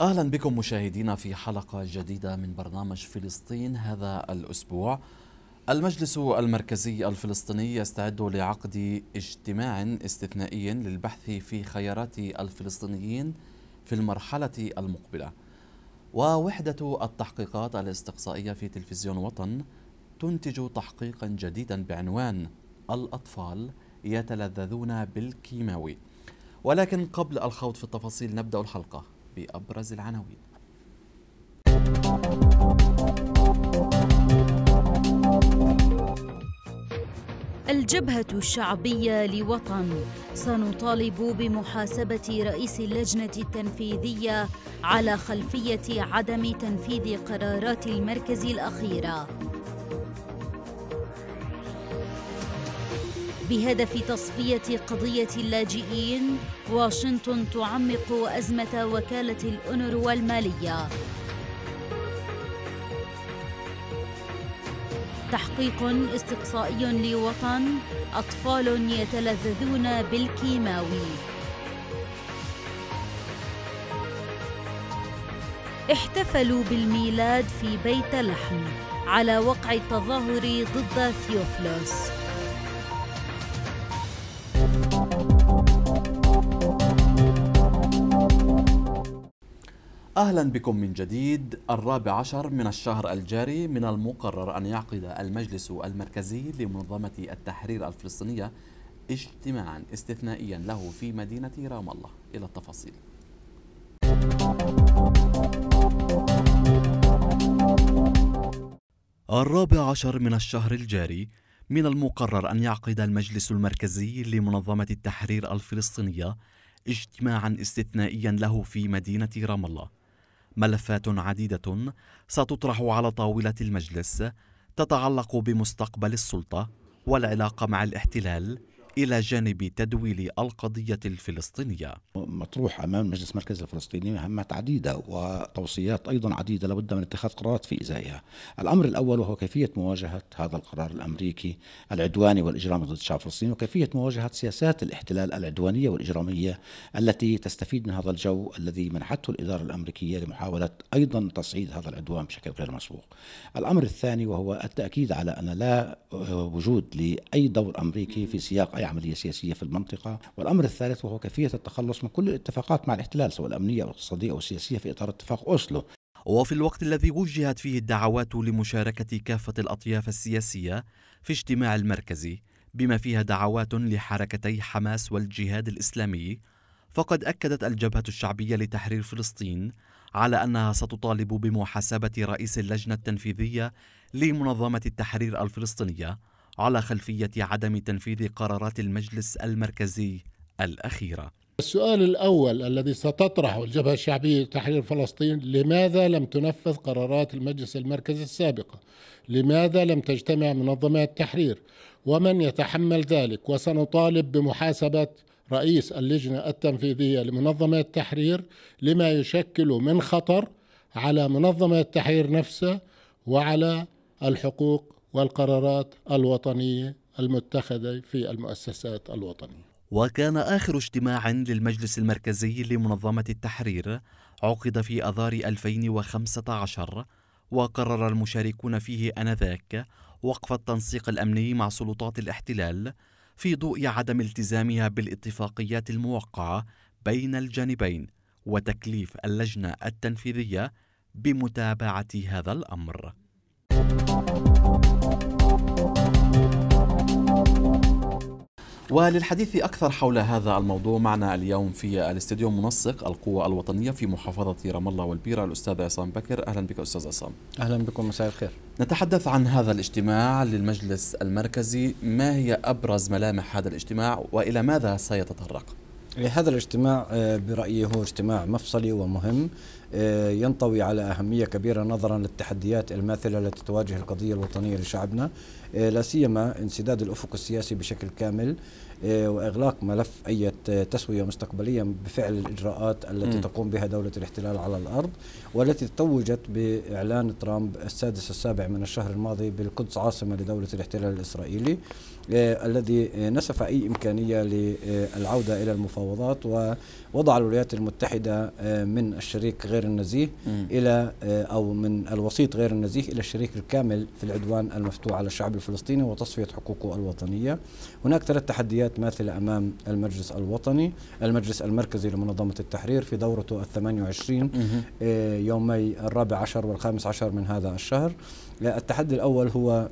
اهلا بكم مشاهدينا في حلقه جديده من برنامج فلسطين هذا الاسبوع المجلس المركزي الفلسطيني يستعد لعقد اجتماع استثنائي للبحث في خيارات الفلسطينيين في المرحله المقبله ووحده التحقيقات الاستقصائيه في تلفزيون وطن تنتج تحقيقا جديدا بعنوان الاطفال يتلذذون بالكيماوي ولكن قبل الخوض في التفاصيل نبدا الحلقه بأبرز العناوين الجبهة الشعبية لوطن سنطالب بمحاسبة رئيس اللجنة التنفيذية على خلفية عدم تنفيذ قرارات المركز الأخيرة بهدف تصفية قضية اللاجئين واشنطن تعمق أزمة وكالة الأونروا المالية تحقيق استقصائي لوطن أطفال يتلذذون بالكيماوي احتفلوا بالميلاد في بيت لحم على وقع التظاهر ضد ثيوفلوس أهلا بكم من جديد الرابع عشر من الشهر الجاري من المقرر أن يعقد المجلس المركزي لمنظمة التحرير الفلسطينية اجتماعا استثنائيا له في مدينة رام الله إلى التفاصيل الرابع عشر من الشهر الجاري من المقرر أن يعقد المجلس المركزي لمنظمة التحرير الفلسطينية اجتماعا استثنائيا له في مدينة رام الله ملفات عديدة ستطرح على طاولة المجلس تتعلق بمستقبل السلطة والعلاقة مع الاحتلال إلى جانب تدويل القضية الفلسطينية مطروح أمام المجلس المركزي الفلسطيني مهمات عديدة وتوصيات أيضا عديدة لابد من اتخاذ قرارات في إزائها الأمر الأول وهو كيفية مواجهة هذا القرار الأمريكي العدواني والإجرامي ضد الشعب الفلسطيني وكيفية مواجهة سياسات الاحتلال العدوانية والإجرامية التي تستفيد من هذا الجو الذي منحته الإدارة الأمريكية لمحاولة أيضا تصعيد هذا العدوان بشكل غير مسبوق الأمر الثاني وهو التأكيد على أن لا وجود لأي دور أمريكي في سياق أي عملية سياسية في المنطقة والأمر الثالث وهو كيفية التخلص من كل الاتفاقات مع الاحتلال سواء الأمنية أو الاقتصادية أو السياسية في إطار اتفاق أوسلو وفي الوقت الذي وجهت فيه الدعوات لمشاركة كافة الأطياف السياسية في اجتماع المركزي بما فيها دعوات لحركتي حماس والجهاد الإسلامي فقد أكدت الجبهة الشعبية لتحرير فلسطين على أنها ستطالب بمحاسبة رئيس اللجنة التنفيذية لمنظمة التحرير الفلسطينية على خلفية عدم تنفيذ قرارات المجلس المركزي الأخيرة السؤال الأول الذي ستطرحه الجبهة الشعبية لتحرير فلسطين لماذا لم تنفذ قرارات المجلس المركزي السابقة؟ لماذا لم تجتمع منظمات التحرير؟ ومن يتحمل ذلك؟ وسنطالب بمحاسبة رئيس اللجنة التنفيذية لمنظمة التحرير لما يشكل من خطر على منظمة التحرير نفسها وعلى الحقوق والقرارات الوطنيه المتخذه في المؤسسات الوطنيه. وكان آخر اجتماع للمجلس المركزي لمنظمة التحرير عقد في أذار 2015 وقرر المشاركون فيه آنذاك وقف التنسيق الأمني مع سلطات الاحتلال في ضوء عدم التزامها بالاتفاقيات الموقعة بين الجانبين وتكليف اللجنة التنفيذية بمتابعة هذا الأمر وللحديث أكثر حول هذا الموضوع معنا اليوم في الاستديو منسق القوى الوطنية في محافظة رام الله والبيرة الأستاذ عصام بكر أهلا بك أستاذ عصام أهلا بكم مساء الخير نتحدث عن هذا الاجتماع للمجلس المركزي ما هي أبرز ملامح هذا الاجتماع وإلى ماذا سيتطرق؟ هذا الاجتماع آه، برأيي هو اجتماع مفصلي ومهم آه، ينطوي على أهمية كبيرة نظرا للتحديات الماثلة التي تواجه القضية الوطنية لشعبنا آه، لا سيما انسداد الافق السياسي بشكل كامل آه، واغلاق ملف اي تسويه مستقبليه بفعل الاجراءات التي م. تقوم بها دوله الاحتلال على الارض والتي توجت باعلان ترامب السادس السابع من الشهر الماضي بالقدس عاصمه لدوله الاحتلال الاسرائيلي آه، الذي نسف اي امكانيه للعوده الى المفاوضات و وضع الولايات المتحدة آه، من الشريك غير النزيه إلى آه، أو من الوسيط غير النزيه إلى الشريك الكامل في العدوان المفتوح على الشعب الفلسطيني وتصفية حقوقه الوطنية هناك ثلاث تحديات ماثلة أمام المجلس الوطني المجلس المركزي لمنظمة التحرير في دورته الثمانية وعشرين آه، يومي الرابع عشر والخامس عشر من هذا الشهر التحدي الأول هو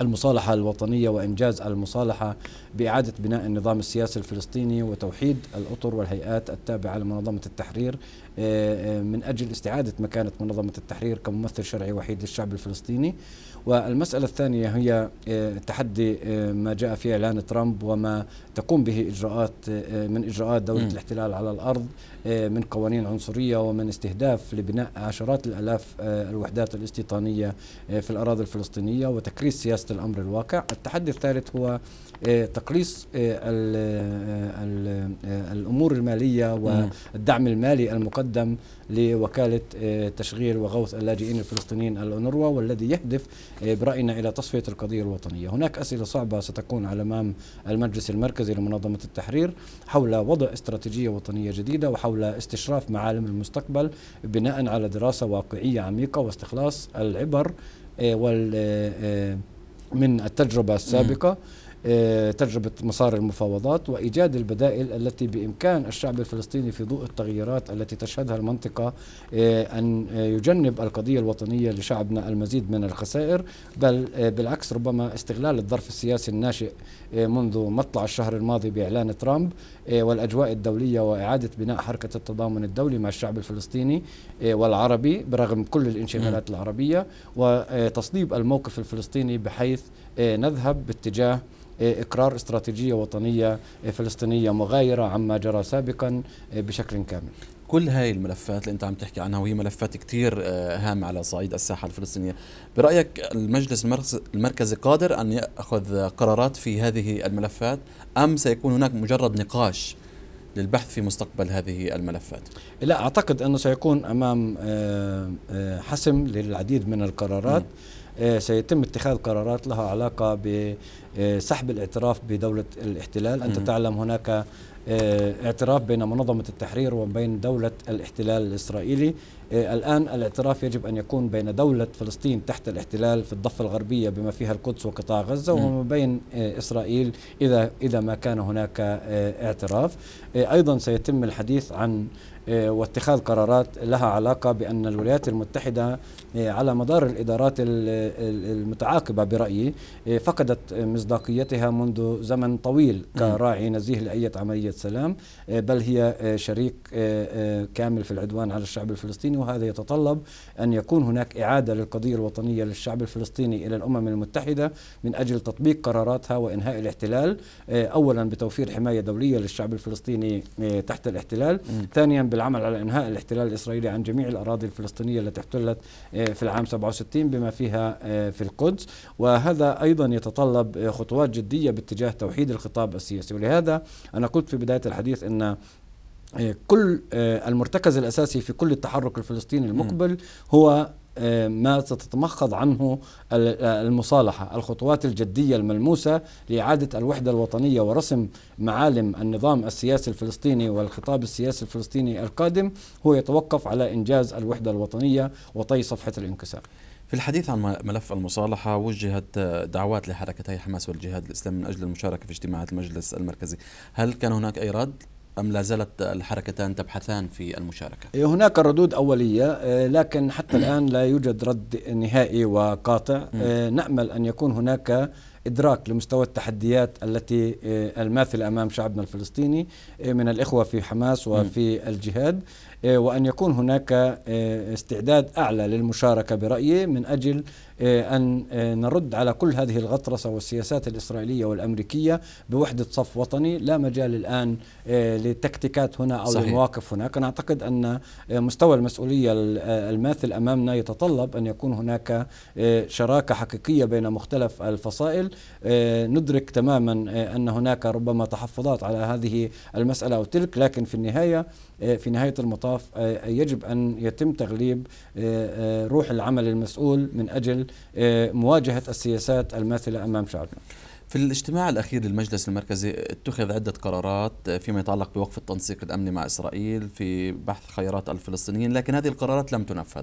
المصالحة الوطنية وإنجاز المصالحة بإعادة بناء النظام السياسي الفلسطيني وتوحيد الأطر والهيئات التابعة لمنظمة التحرير آه، آه، من أجل استعادة مكانة منظمة التحرير كممثل شرعي وحيد للشعب الفلسطيني والمسألة الثانية هي آه، تحدي آه، ما جاء في إعلان ترامب وما تقوم به إجراءات آه، من إجراءات دولة م. الاحتلال على الأرض من قوانين عنصرية ومن استهداف لبناء عشرات الألاف الوحدات الاستيطانية في الأراضي الفلسطينية وتكريس سياسة الأمر الواقع التحدي الثالث هو تقليص الأمور المالية والدعم المالي المقدم لوكالة تشغيل وغوث اللاجئين الفلسطينيين الأونروا والذي يهدف إيه، برأينا إلى تصفية القضية الوطنية هناك أسئلة صعبة ستكون على أمام المجلس المركزي لمنظمة التحرير حول وضع استراتيجية وطنية جديدة وحول استشراف معالم المستقبل بناء على دراسة واقعية عميقة واستخلاص العبر إيه، وال إيه، من التجربة السابقة آه، تجربة مسار المفاوضات وإيجاد البدائل التي بإمكان الشعب الفلسطيني في ضوء التغييرات التي تشهدها المنطقة آه، أن يجنب القضية الوطنية لشعبنا المزيد من الخسائر بل آه، بالعكس ربما استغلال الظرف السياسي الناشئ منذ مطلع الشهر الماضي بإعلان ترامب والأجواء الدولية وإعادة بناء حركة التضامن الدولي مع الشعب الفلسطيني والعربي برغم كل الانشغالات العربية وتصليب الموقف الفلسطيني بحيث إيه، نذهب باتجاه إيه، إقرار استراتيجية وطنية إيه، فلسطينية مغايرة عما جرى سابقا بشكل كامل كل هاي الملفات اللي انت عم تحكي عنها وهي ملفات كتير آه، هامة على صعيد الساحة الفلسطينية برأيك المجلس المركزي قادر أن يأخذ قرارات في هذه الملفات أم سيكون هناك مجرد نقاش للبحث في مستقبل هذه الملفات لا أعتقد أنه سيكون أمام آه، آه، حسم للعديد من القرارات م. آه، سيتم اتخاذ قرارات لها علاقة بسحب آه، الاعتراف بدولة الاحتلال أنت تعلم هناك آه، اعتراف بين منظمة التحرير وبين دولة الاحتلال الإسرائيلي إيه، الآن الاعتراف يجب أن يكون بين دولة فلسطين تحت الاحتلال في الضفة الغربية بما فيها القدس وقطاع غزة وما بين إيه، إسرائيل إذا إذا ما كان هناك إيه، اعتراف أيضا سيتم الحديث عن واتخاذ قرارات لها علاقة بأن الولايات المتحدة على مدار الإدارات المتعاقبة برأيي فقدت مصداقيتها منذ زمن طويل كراعي نزيه لأية عملية سلام بل هي شريك كامل في العدوان على الشعب الفلسطيني الفلسطيني وهذا يتطلب أن يكون هناك إعادة للقضية الوطنية للشعب الفلسطيني إلى الأمم المتحدة من أجل تطبيق قراراتها وإنهاء الاحتلال آه، أولا بتوفير حماية دولية للشعب الفلسطيني آه، تحت الاحتلال ثانيا بالعمل على إنهاء الاحتلال الإسرائيلي عن جميع الأراضي الفلسطينية التي احتلت آه، في العام 67 بما فيها في القدس وهذا أيضا يتطلب خطوات جدية باتجاه توحيد الخطاب السياسي ولهذا أنا قلت في بداية الحديث أن آه، كل آه، المرتكز الاساسي في كل التحرك الفلسطيني المقبل هو آه، ما ستتمخض عنه المصالحه، الخطوات الجديه الملموسه لاعاده الوحده الوطنيه ورسم معالم النظام السياسي الفلسطيني والخطاب السياسي الفلسطيني القادم هو يتوقف على انجاز الوحده الوطنيه وطي صفحه الانكسار. في الحديث عن ملف المصالحة وجهت دعوات لحركتي حماس والجهاد الإسلامي من أجل المشاركة في اجتماعات المجلس المركزي هل كان هناك أي رد؟ أم لا زالت الحركتان تبحثان في المشاركة؟ إيه، هناك ردود أولية إيه، لكن حتى الآن لا يوجد رد نهائي وقاطع إيه، نأمل أن يكون هناك إدراك لمستوى التحديات التي الماثلة أمام شعبنا الفلسطيني من الإخوة في حماس وفي الجهاد وأن يكون هناك استعداد أعلى للمشاركة برأيي من أجل آه، أن آه، نرد على كل هذه الغطرسة والسياسات الإسرائيلية والأمريكية بوحدة صف وطني لا مجال الآن آه، لتكتيكات هنا أو صحيح. لمواقف هناك أنا أعتقد أن مستوى المسؤولية الماثل أمامنا يتطلب أن يكون هناك شراكة حقيقية بين مختلف الفصائل ندرك تماما أن هناك ربما تحفظات على هذه المسألة أو تلك لكن في النهاية في نهاية المطاف يجب أن يتم تغليب روح العمل المسؤول من أجل آه، مواجهه السياسات الماثله امام شعبنا. في الاجتماع الأخير للمجلس المركزي اتخذ عدة قرارات آه، فيما يتعلق بوقف التنسيق الأمني مع إسرائيل في بحث خيارات الفلسطينيين لكن هذه القرارات لم تنفذ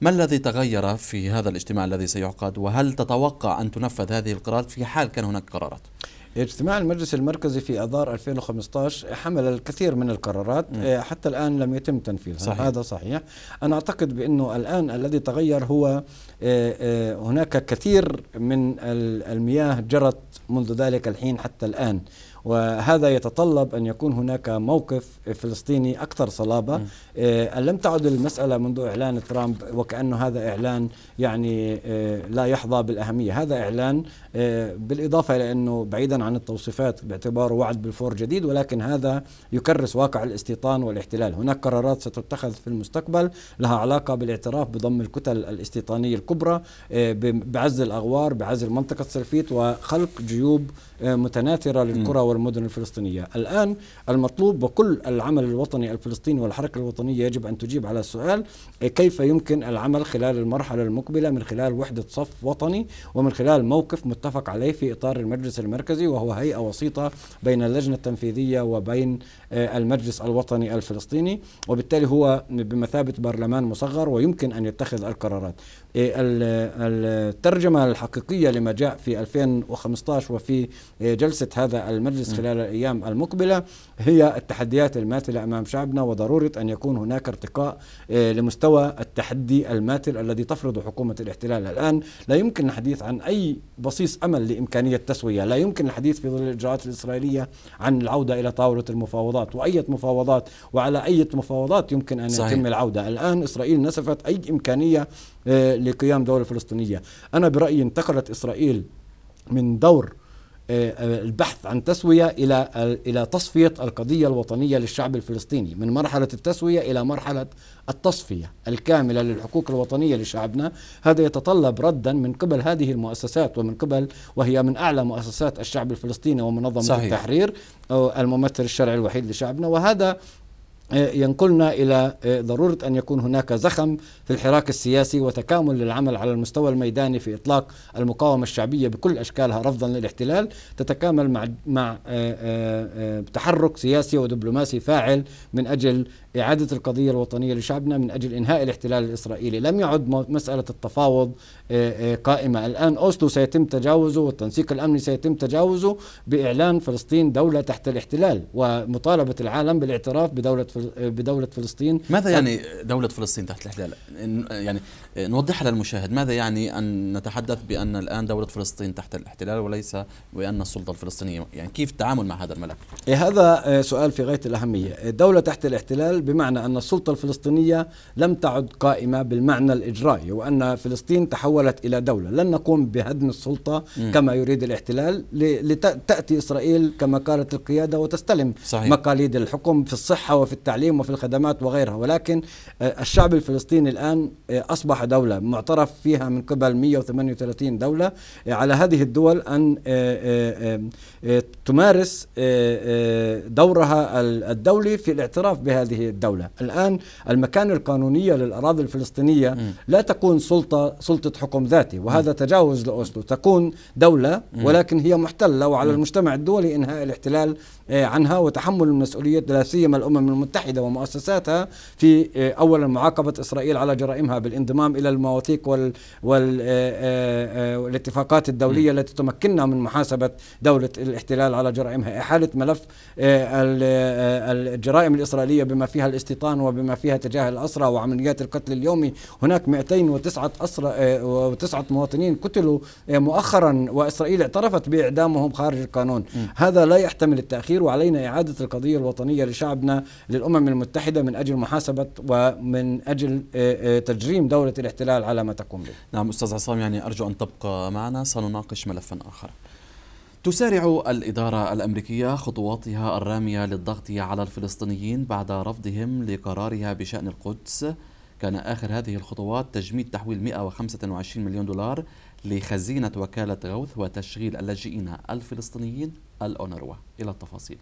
ما الذي تغير في هذا الاجتماع الذي سيعقد وهل تتوقع أن تنفذ هذه القرارات في حال كان هناك قرارات؟ اجتماع المجلس المركزي في اذار 2015 حمل الكثير من القرارات م. نعم. إيه، حتى الان لم يتم تنفيذها صحيح. هذا صحيح انا اعتقد بانه الان الذي تغير هو إيه، إيه، هناك كثير من المياه جرت منذ ذلك الحين حتى الان وهذا يتطلب أن يكون هناك موقف فلسطيني أكثر صلابة آه، لم تعد المسألة منذ إعلان ترامب وكأنه هذا إعلان يعني آه، لا يحظى بالأهمية هذا إعلان آه، بالإضافة إلى أنه بعيدا عن التوصيفات باعتباره وعد بالفور جديد ولكن هذا يكرس واقع الاستيطان والاحتلال هناك قرارات ستتخذ في المستقبل لها علاقة بالاعتراف بضم الكتل الاستيطانية الكبرى بعزل الأغوار بعزل منطقة سلفيت وخلق جيوب آه، متناثرة للقرى والمدن الفلسطينية الآن المطلوب وكل العمل الوطني الفلسطيني والحركة الوطنية يجب أن تجيب على السؤال آه، كيف يمكن العمل خلال المرحلة المقبلة من خلال وحدة صف وطني ومن خلال موقف متفق عليه في إطار المجلس المركزي وهو هيئة وسيطة بين اللجنة التنفيذية وبين آه، المجلس الوطني الفلسطيني وبالتالي هو بمثابة برلمان مصغر ويمكن أن يتخذ القرارات الترجمة الحقيقية لما جاء في 2015 وفي إيه، جلسة هذا المجلس خلال الأيام المقبلة هي التحديات الماثلة أمام شعبنا وضرورة أن يكون هناك ارتقاء إيه، لمستوى التحدي الماثل الذي تفرضه حكومة الاحتلال الآن لا يمكن الحديث عن أي بصيص أمل لإمكانية تسوية لا يمكن الحديث في ظل الإجراءات الإسرائيلية عن العودة إلى طاولة المفاوضات وأية مفاوضات وعلى أي مفاوضات يمكن أن صحيح. يتم العودة الآن إسرائيل نسفت أي إمكانية إيه، لقيام دولة فلسطينية أنا برأيي انتقلت إسرائيل من دور البحث عن تسوية إلى إلى تصفية القضية الوطنية للشعب الفلسطيني من مرحلة التسوية إلى مرحلة التصفية الكاملة للحقوق الوطنية لشعبنا هذا يتطلب ردا من قبل هذه المؤسسات ومن قبل وهي من أعلى مؤسسات الشعب الفلسطيني ومنظمة صحيح. التحرير الممثل الشرعي الوحيد لشعبنا وهذا آه، ينقلنا الى آه، ضروره ان يكون هناك زخم في الحراك السياسي وتكامل للعمل على المستوى الميداني في اطلاق المقاومه الشعبيه بكل اشكالها رفضا للاحتلال تتكامل مع مع آه، تحرك سياسي ودبلوماسي فاعل من اجل إعادة القضية الوطنية لشعبنا من أجل إنهاء الاحتلال الإسرائيلي لم يعد مسألة التفاوض قائمة الآن أوسلو سيتم تجاوزه والتنسيق الأمني سيتم تجاوزه بإعلان فلسطين دولة تحت الاحتلال ومطالبة العالم بالاعتراف بدولة بدولة فلسطين ماذا يعني دولة فلسطين تحت الاحتلال؟ يعني نوضحها للمشاهد ماذا يعني أن نتحدث بأن الآن دولة فلسطين تحت الاحتلال وليس بأن السلطة الفلسطينية يعني كيف التعامل مع هذا الملف؟ إيه، هذا آه، سؤال في غاية الأهمية إيه، دولة تحت الاحتلال بمعنى أن السلطة الفلسطينية لم تعد قائمة بالمعنى الإجرائي وأن فلسطين تحولت إلى دولة لن نقوم بهدم السلطة كما يريد الاحتلال لتأتي إسرائيل كما قالت القيادة وتستلم صحيح. مقاليد الحكم في الصحة وفي التعليم وفي الخدمات وغيرها ولكن آه، الشعب الفلسطيني الآن آه، أصبح دولة معترف فيها من قبل 138 دولة آه، على هذه الدول أن تمارس دورها الدولي في الاعتراف بهذه الدولة الآن المكان القانونية للأراضي الفلسطينية لا تكون سلطة سلطة حكم ذاتي وهذا تجاوز لأوسلو تكون دولة ولكن هي محتلة وعلى المجتمع الدولي إنهاء الاحتلال عنها وتحمل المسؤولية لا سيما الأمم المتحدة المتحدة ومؤسساتها في آه، أولا معاقبة إسرائيل على جرائمها بالانضمام إلى المواثيق آه، آه، والاتفاقات الدولية التي تمكننا من محاسبة دولة الاحتلال على جرائمها إحالة ملف الجرائم الإسرائيلية بما فيها الاستيطان وبما فيها تجاه الأسرى وعمليات القتل اليومي هناك 209 أسرى وتسعة مواطنين قتلوا مؤخرا وإسرائيل اعترفت بإعدامهم خارج القانون م. هذا لا يحتمل التأخير وعلينا إعادة القضية الوطنية لشعبنا لل الأمم المتحدة من أجل محاسبة ومن أجل آه، آه، تجريم دولة الاحتلال على ما تقوم به نعم أستاذ عصام يعني أرجو أن تبقى معنا سنناقش ملفا آخر تسارع الإدارة الأمريكية خطواتها الرامية للضغط على الفلسطينيين بعد رفضهم لقرارها بشأن القدس كان آخر هذه الخطوات تجميد تحويل 125 مليون دولار لخزينة وكالة غوث وتشغيل اللاجئين الفلسطينيين الأونروا إلى التفاصيل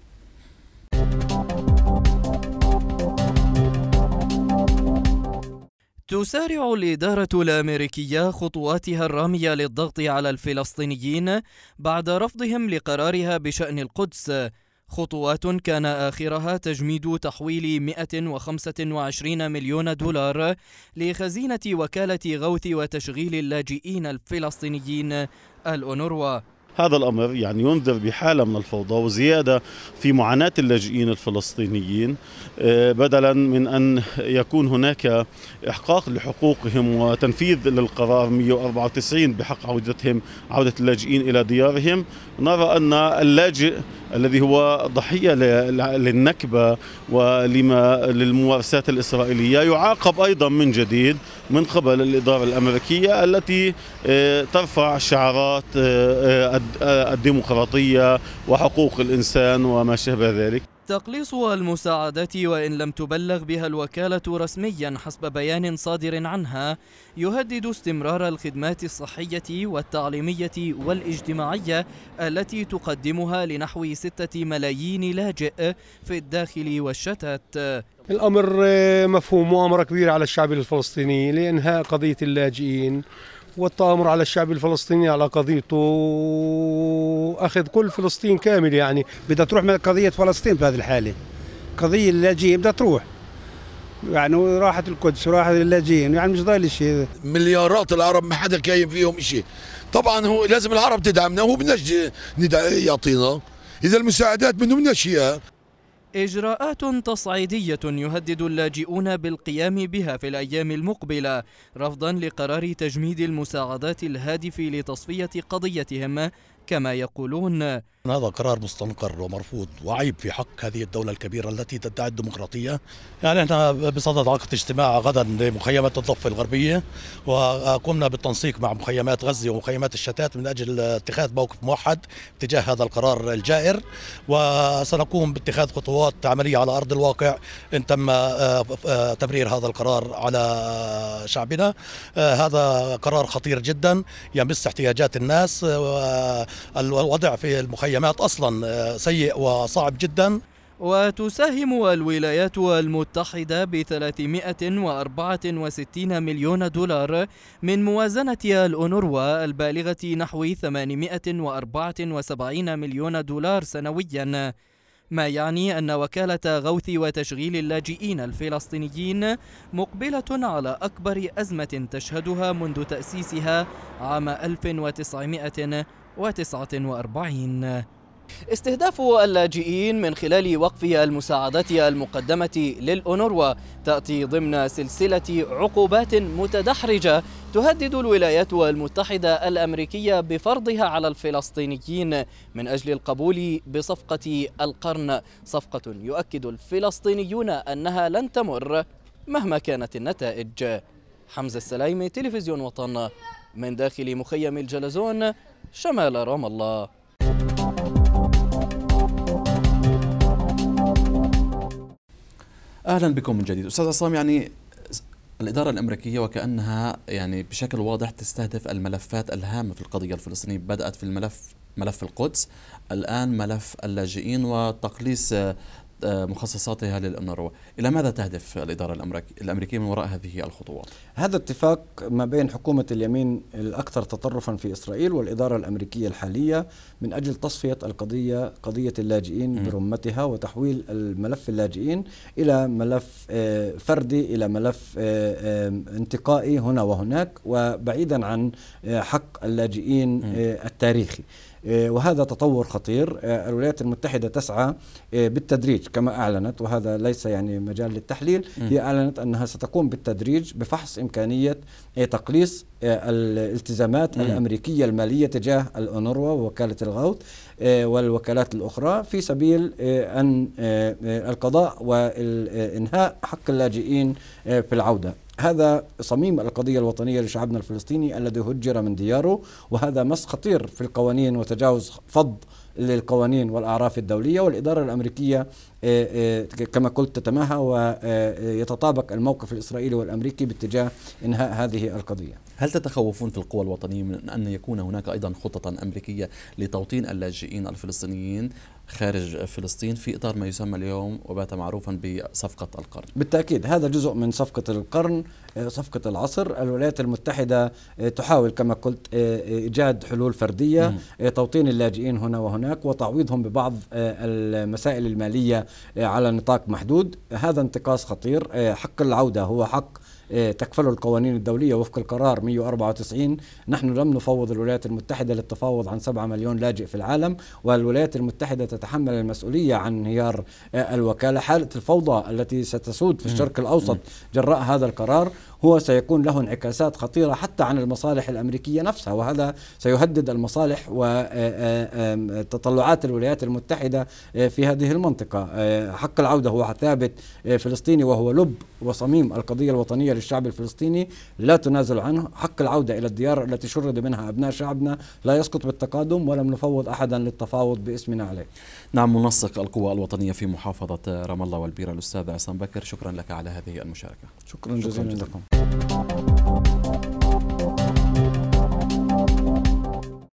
تسارع الإدارة الأمريكية خطواتها الرامية للضغط على الفلسطينيين بعد رفضهم لقرارها بشأن القدس خطوات كان آخرها تجميد تحويل 125 مليون دولار لخزينة وكالة غوث وتشغيل اللاجئين الفلسطينيين الأونروا هذا الأمر يعني ينذر بحالة من الفوضى وزيادة في معاناة اللاجئين الفلسطينيين آه، بدلا من أن يكون هناك إحقاق لحقوقهم وتنفيذ للقرار 194 بحق عودتهم عودة اللاجئين إلى ديارهم نرى أن اللاجئ الذي هو ضحية للنكبة ولما للممارسات الإسرائيلية يعاقب أيضا من جديد من قبل الإدارة الأمريكية التي آه، ترفع شعارات آه، آه، الديمقراطية وحقوق الإنسان وما شابه ذلك تقليص المساعدات وإن لم تبلغ بها الوكالة رسميا حسب بيان صادر عنها يهدد استمرار الخدمات الصحية والتعليمية والاجتماعية التي تقدمها لنحو ستة ملايين لاجئ في الداخل والشتات الأمر آه، مفهوم مؤامرة كبيرة على الشعب الفلسطيني لإنهاء قضية اللاجئين والتآمر على الشعب الفلسطيني على قضيته وأخذ كل فلسطين كامل يعني بدها تروح من قضية فلسطين في هذه الحالة قضية اللاجئين بدها تروح يعني راحت القدس وراحت اللاجئين يعني مش ضايل شيء مليارات العرب ما حدا كاين فيهم شيء طبعا هو لازم العرب تدعمنا وهو بدناش يعطينا اذا المساعدات منه بدناش اياها إجراءات تصعيدية يهدد اللاجئون بالقيام بها في الأيام المقبلة رفضا لقرار تجميد المساعدات الهادف لتصفية قضيتهم كما يقولون هذا قرار مستنقر ومرفوض وعيب في حق هذه الدولة الكبيرة التي تدعي الديمقراطية يعني احنا بصدد عقد اجتماع غدا لمخيمات الضفة الغربية وقمنا بالتنسيق مع مخيمات غزة ومخيمات الشتات من أجل اتخاذ موقف موحد تجاه هذا القرار الجائر وسنقوم باتخاذ خطوات عملية على أرض الواقع إن تم آه، آه، تبرير هذا القرار على شعبنا آه، هذا قرار خطير جدا يمس احتياجات الناس الوضع في المخيمات الجامعات أصلا آه، سيء وصعب جدا وتساهم الولايات المتحدة ب 364 مليون دولار من موازنة الأونروا البالغة نحو 874 مليون دولار سنوياً ما يعني أن وكالة غوث وتشغيل اللاجئين الفلسطينيين مقبلة على أكبر أزمة تشهدها منذ تأسيسها عام 1900 وتسعة وأربعين استهداف اللاجئين من خلال وقف المساعدات المقدمة للأونروا تأتي ضمن سلسلة عقوبات متدحرجة تهدد الولايات المتحدة الأمريكية بفرضها على الفلسطينيين من أجل القبول بصفقة القرن صفقة يؤكد الفلسطينيون أنها لن تمر مهما كانت النتائج حمزة السلايمي تلفزيون وطن من داخل مخيم الجلزون شمال رام الله اهلا بكم من جديد استاذ عصام يعني الإدارة الأمريكية وكأنها يعني بشكل واضح تستهدف الملفات الهامة في القضية الفلسطينية بدأت في الملف ملف القدس الآن ملف اللاجئين وتقليص آه، مخصصاتها للأنروا إلى ماذا تهدف الإدارة الأمريكية من وراء هذه الخطوات؟ هذا اتفاق ما بين حكومة اليمين الأكثر تطرفا في إسرائيل والإدارة الأمريكية الحالية من أجل تصفية القضية قضية اللاجئين برمتها وتحويل الملف اللاجئين إلى ملف آه، فردي إلى ملف آه، انتقائي هنا وهناك وبعيدا عن حق اللاجئين التاريخي آه، وهذا تطور خطير آه، الولايات المتحدة تسعى آه، بالتدريج كما أعلنت وهذا ليس يعني مجال للتحليل هي أعلنت أنها ستقوم بالتدريج بفحص إمكانية تقليص الالتزامات الأمريكية المالية تجاه الأونروا ووكالة الغوث آه، والوكالات الأخرى في سبيل آه، أن آه، القضاء وإنهاء حق اللاجئين في العودة هذا صميم القضية الوطنية لشعبنا الفلسطيني الذي هجر من دياره وهذا مس خطير في القوانين وتجاوز فض للقوانين والأعراف الدولية والإدارة الأمريكية آه، آه، كما قلت تتماهى ويتطابق آه، الموقف الإسرائيلي والأمريكي باتجاه إنهاء هذه القضية هل تتخوفون في القوى الوطنية من أن يكون هناك أيضا خططا أمريكية لتوطين اللاجئين الفلسطينيين خارج فلسطين في اطار ما يسمى اليوم وبات معروفا بصفقه القرن. بالتاكيد هذا جزء من صفقه القرن، صفقه العصر، الولايات المتحده آه، تحاول كما قلت آه، آه، ايجاد حلول فرديه، توطين اللاجئين هنا وهناك وتعويضهم ببعض المسائل الماليه على نطاق محدود، هذا انتقاص خطير، حق العوده هو حق آه، تكفله القوانين الدولية وفق القرار 194 نحن لم نفوض الولايات المتحدة للتفاوض عن 7 مليون لاجئ في العالم والولايات المتحدة تتحمل المسؤولية عن انهيار آه، الوكالة حالة الفوضى التي ستسود في الشرق الأوسط جراء هذا القرار هو سيكون له انعكاسات خطيرة حتى عن المصالح الأمريكية نفسها وهذا سيهدد المصالح وتطلعات آه، آه، الولايات المتحدة آه، في هذه المنطقة حق العودة هو ثابت فلسطيني وهو لب وصميم القضية الوطنية للشعب الفلسطيني لا تنازل عنه حق العودة إلى الديار التي شرد منها أبناء شعبنا لا يسقط بالتقادم ولم نفوض أحدا للتفاوض باسمنا عليه نعم منسق القوى الوطنية في محافظة رام الله والبيرة الأستاذ عصام بكر شكرا لك على هذه المشاركة شكرا, شكرا جزيلا لكم うん。